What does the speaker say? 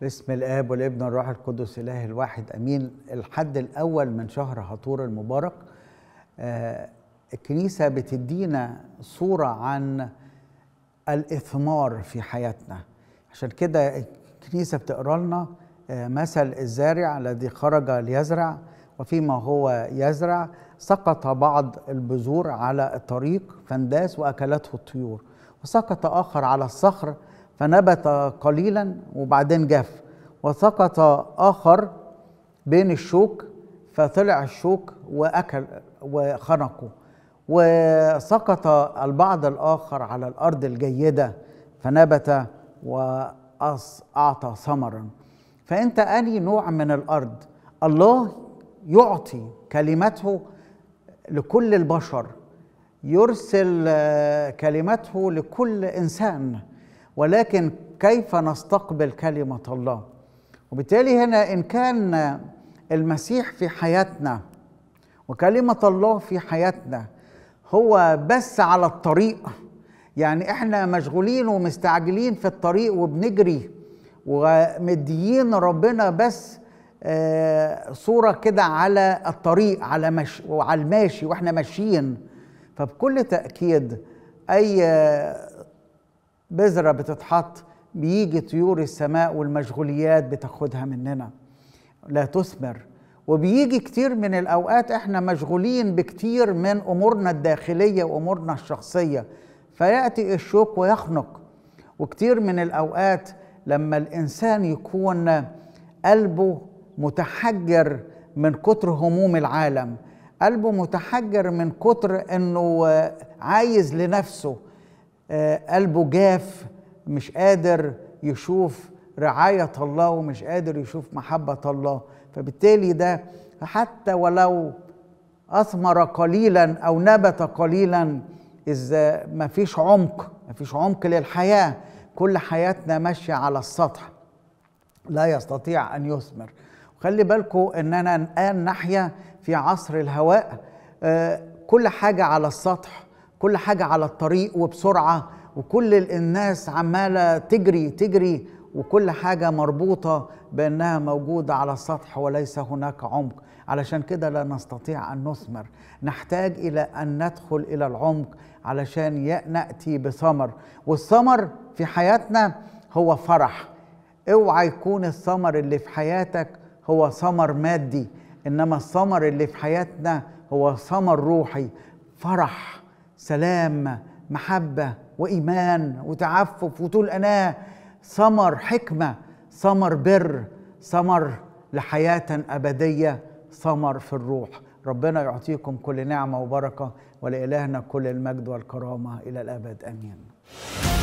باسم الاب والابن والروح القدس اله الواحد امين الحد الاول من شهر هطور المبارك آه، الكنيسه بتدينا صوره عن الاثمار في حياتنا عشان كده الكنيسه بتقرا لنا آه، مثل الزارع الذي خرج ليزرع وفيما هو يزرع سقط بعض البذور على الطريق فانداس واكلته الطيور وسقط اخر على الصخر فنبت قليلا وبعدين جف وسقط آخر بين الشوك فطلع الشوك وأكل وخنقه وسقط البعض الآخر على الأرض الجيدة فنبت وأعطى ثمرا فأنت أني نوع من الأرض الله يعطي كلمته لكل البشر يرسل كلمته لكل إنسان ولكن كيف نستقبل كلمة الله وبالتالي هنا إن كان المسيح في حياتنا وكلمة الله في حياتنا هو بس على الطريق يعني احنا مشغولين ومستعجلين في الطريق وبنجري ومديين ربنا بس آه، صورة كده على الطريق على مش وعلى الماشي واحنا ماشيين فبكل تأكيد أي بذرة بتتحط بيجي طيور السماء والمشغوليات بتاخدها مننا لا تثمر وبيجي كتير من الأوقات احنا مشغولين بكتير من أمورنا الداخلية وأمورنا الشخصية فيأتي الشوك ويخنق وكتير من الأوقات لما الإنسان يكون قلبه متحجر من كتر هموم العالم قلبه متحجر من كتر انه عايز لنفسه آه، قلبه جاف مش قادر يشوف رعاية الله ومش قادر يشوف محبة الله فبالتالي ده حتى ولو أثمر قليلا أو نبت قليلا إذا مفيش عمق مفيش عمق للحياة كل حياتنا ماشية على السطح لا يستطيع أن يثمر خلي بالكم اننا الان نحيا في عصر الهواء آه، كل حاجه على السطح كل حاجه على الطريق وبسرعه وكل الناس عماله تجري تجري وكل حاجه مربوطه بانها موجوده على السطح وليس هناك عمق علشان كده لا نستطيع ان نثمر نحتاج الى ان ندخل الى العمق علشان ناتي بثمر والثمر في حياتنا هو فرح اوعى يكون الثمر اللي في حياتك هو ثمر مادي انما الثمر اللي في حياتنا هو ثمر روحي فرح سلام محبه وايمان وتعفف وطول أنا ثمر حكمه ثمر بر ثمر لحياه ابديه ثمر في الروح ربنا يعطيكم كل نعمه وبركه ولالهنا كل المجد والكرامه الى الابد امين